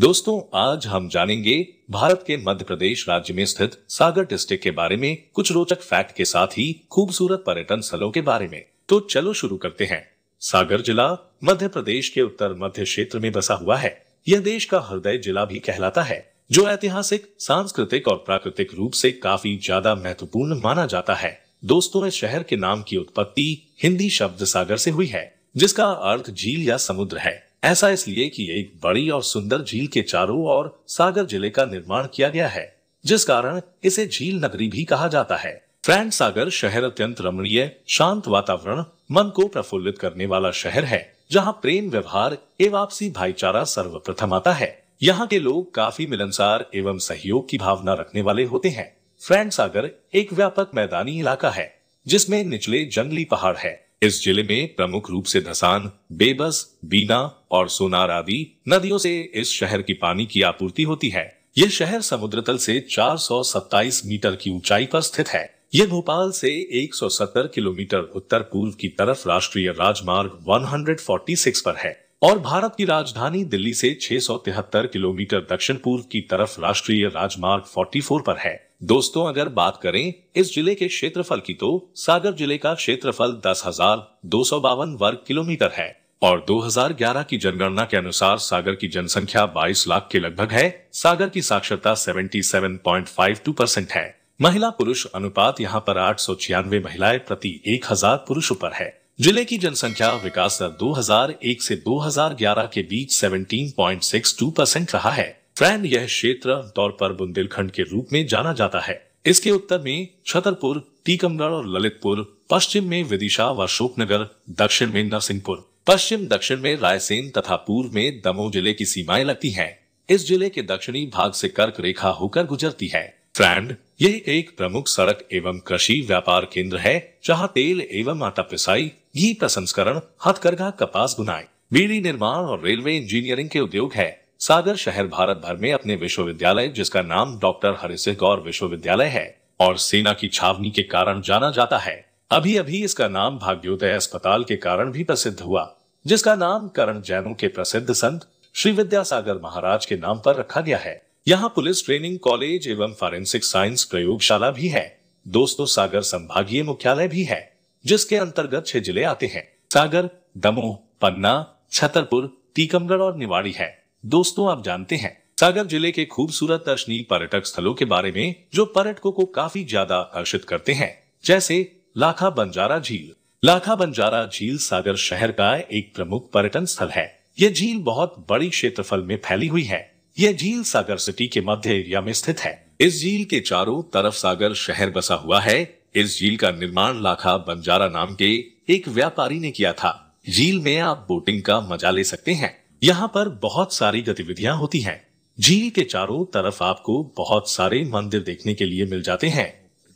दोस्तों आज हम जानेंगे भारत के मध्य प्रदेश राज्य में स्थित सागर डिस्ट्रिक्ट के बारे में कुछ रोचक फैक्ट के साथ ही खूबसूरत पर्यटन स्थलों के बारे में तो चलो शुरू करते हैं सागर जिला मध्य प्रदेश के उत्तर मध्य क्षेत्र में बसा हुआ है यह देश का हृदय जिला भी कहलाता है जो ऐतिहासिक सांस्कृतिक और प्राकृतिक रूप से काफी ज्यादा महत्वपूर्ण माना जाता है दोस्तों इस शहर के नाम की उत्पत्ति हिंदी शब्द सागर से हुई है जिसका अर्थ झील या समुद्र है ऐसा इसलिए कि एक बड़ी और सुंदर झील के चारों ओर सागर जिले का निर्माण किया गया है जिस कारण इसे झील नगरी भी कहा जाता है फ्रेंड सागर शहर अत्यंत रमणीय शांत वातावरण मन को प्रफुल्लित करने वाला शहर है जहाँ प्रेम व्यवहार एवं आपसी भाईचारा सर्वप्रथम आता है यहाँ के लोग काफी मिलनसार एवं सहयोग की भावना रखने वाले होते हैं फ्रेंड सागर एक व्यापक मैदानी इलाका है जिसमें निचले जंगली पहाड़ है इस जिले में प्रमुख रूप से धसान बेबस बीना और सोनार आदि नदियों से इस शहर की पानी की आपूर्ति होती है यह शहर समुद्र तल से 427 मीटर की ऊंचाई पर स्थित है यह भोपाल से 170 किलोमीटर उत्तर पूर्व की तरफ राष्ट्रीय राजमार्ग 146 पर है और भारत की राजधानी दिल्ली से 673 किलोमीटर दक्षिण पूर्व की तरफ राष्ट्रीय राजमार्ग 44 पर है दोस्तों अगर बात करें इस जिले के क्षेत्रफल की तो सागर जिले का क्षेत्रफल दस हजार दो सौ बावन वर्ग किलोमीटर है और 2011 की जनगणना के अनुसार सागर की जनसंख्या 22 लाख के लगभग है सागर की साक्षरता 77.52 परसेंट है महिला पुरुष अनुपात यहाँ पर आठ सौ छियानवे महिलाएं प्रति एक हजार पुरुषों पर है जिले की जनसंख्या विकास दर 2001 से 2011 के बीच 17.62 परसेंट रहा है ट्रेंड यह क्षेत्र तौर पर बुंदेलखंड के रूप में जाना जाता है इसके उत्तर में छतरपुर टीकमगढ़ और ललितपुर पश्चिम में विदिशा व अशोकनगर दक्षिण में नरसिंहपुर पश्चिम दक्षिण में रायसेन तथा पूर्व में दमोह जिले की सीमाएं लगती हैं। इस जिले के दक्षिणी भाग से कर्क रेखा होकर गुजरती है फ्रैंड यह एक प्रमुख सड़क एवं कृषि व्यापार केंद्र है जहाँ तेल एवं आटा पिसाई घी प्रसंस्करण हथकरघा कपास बुनाई बीड़ी निर्माण और रेलवे इंजीनियरिंग के उद्योग है सागर शहर भारत भर में अपने विश्वविद्यालय जिसका नाम डॉक्टर हरिसिंह गौर विश्वविद्यालय है और सेना की छावनी के कारण जाना जाता है अभी अभी इसका नाम भाग्योदय अस्पताल के कारण भी प्रसिद्ध हुआ जिसका नाम करण जैनों के प्रसिद्ध संत श्री विद्यासागर महाराज के नाम पर रखा गया है यहाँ पुलिस ट्रेनिंग कॉलेज एवं फॉरेंसिक साइंस प्रयोगशाला भी है दोस्तों सागर संभागीय मुख्यालय भी है जिसके अंतर्गत छह जिले आते हैं सागर दमोह पन्ना छतरपुर टीकमगढ़ और निवाड़ी है दोस्तों आप जानते हैं सागर जिले के खूबसूरत दर्शनीय पर्यटक स्थलों के बारे में जो पर्यटकों को काफी ज्यादा आकर्षित करते हैं जैसे लाखा बंजारा झील लाखा बंजारा झील सागर शहर का एक प्रमुख पर्यटन स्थल है यह झील बहुत बड़ी क्षेत्रफल में फैली हुई है यह झील सागर सिटी के मध्य एरिया में स्थित है इस झील के चारों तरफ सागर शहर बसा हुआ है इस झील का निर्माण लाखा बंजारा नाम के एक व्यापारी ने किया था झील में आप बोटिंग का मजा ले सकते हैं यहाँ पर बहुत सारी गतिविधियाँ होती हैं। झील के चारों तरफ आपको बहुत सारे मंदिर देखने के लिए मिल जाते हैं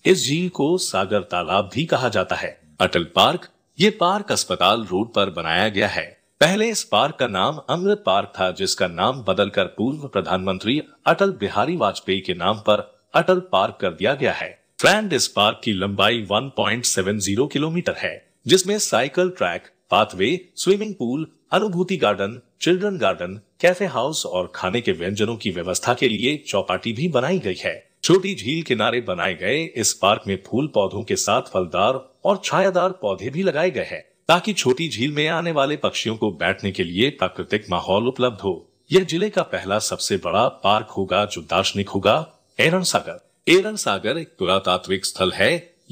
इस झील को सागर तालाब भी कहा जाता है अटल पार्क ये पार्क अस्पताल रोड पर बनाया गया है पहले इस पार्क का नाम अमृत पार्क था जिसका नाम बदलकर पूर्व प्रधानमंत्री अटल बिहारी वाजपेयी के नाम पर अटल पार्क कर दिया गया है फ्रेंड इस पार्क की लंबाई 1.70 किलोमीटर है जिसमें cycle track pathway swimming pool Anubhuti garden children garden cafe house और खाने के व्यंजनों की व्यवस्था के लिए चौपाटी भी बनाई गई है छोटी झील किनारे बनाए गए इस पार्क में फूल पौधों के साथ फलदार और छायादार पौधे भी लगाए गए हैं ताकि छोटी झील में आने वाले पक्षियों को बैठने के लिए प्राकृतिक माहौल उपलब्ध हो यह जिले का पहला सबसे बड़ा पार्क होगा जो दार्शनिक होगा एरन सागर एरन सागर एक पुरातात्विक स्थल है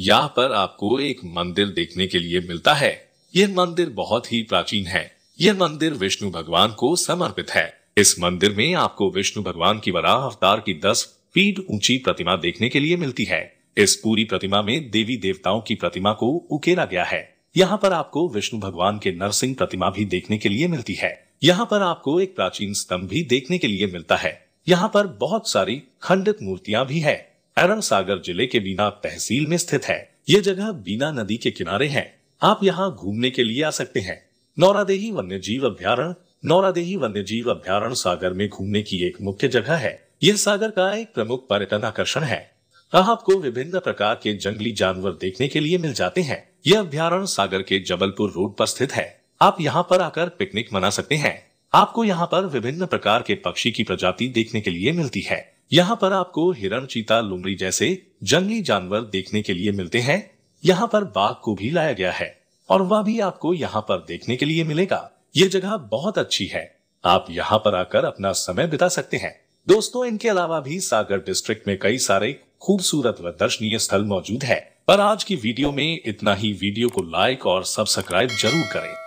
यहाँ पर आपको एक मंदिर देखने के लिए मिलता है यह मंदिर बहुत ही प्राचीन है यह मंदिर विष्णु भगवान को समर्पित है इस मंदिर में आपको विष्णु भगवान की वराह अवतार की दस पीठ ऊंची प्रतिमा देखने के लिए मिलती है इस पूरी प्रतिमा में देवी देवताओं की प्रतिमा को उकेरा गया है यहाँ पर आपको विष्णु भगवान के नरसिंह प्रतिमा भी देखने के लिए मिलती है यहाँ पर आपको एक प्राचीन स्तंभ भी देखने के लिए मिलता है यहाँ पर बहुत सारी खंडित मूर्तियाँ भी है अरण सागर जिले के बीना तहसील में स्थित है ये जगह बीना नदी के किनारे है आप यहाँ घूमने के लिए आ सकते हैं नौरादेही वन्य जीव अभ्यारण नौरादेही वन्य जीव अभ्यारण सागर में घूमने की एक मुख्य जगह है यह सागर का एक प्रमुख पर्यटन आकर्षण है आपको विभिन्न प्रकार के जंगली जानवर देखने के लिए मिल जाते हैं यह अभ्यारण सागर के जबलपुर रोड पर स्थित है आप यहाँ पर आकर पिकनिक मना सकते हैं आपको यहाँ पर विभिन्न प्रकार के पक्षी की प्रजाति देखने के लिए मिलती है यहाँ पर आपको हिरण चीता लुमड़ी जैसे जंगली जानवर देखने के लिए मिलते हैं यहाँ पर बाघ को भी लाया गया है और वह भी आपको यहाँ पर देखने के लिए मिलेगा ये जगह बहुत अच्छी है आप यहाँ पर आकर अपना समय बिता सकते हैं दोस्तों इनके अलावा भी सागर डिस्ट्रिक्ट में कई सारे खूबसूरत व दर्शनीय स्थल मौजूद है पर आज की वीडियो में इतना ही वीडियो को लाइक और सब्सक्राइब जरूर करें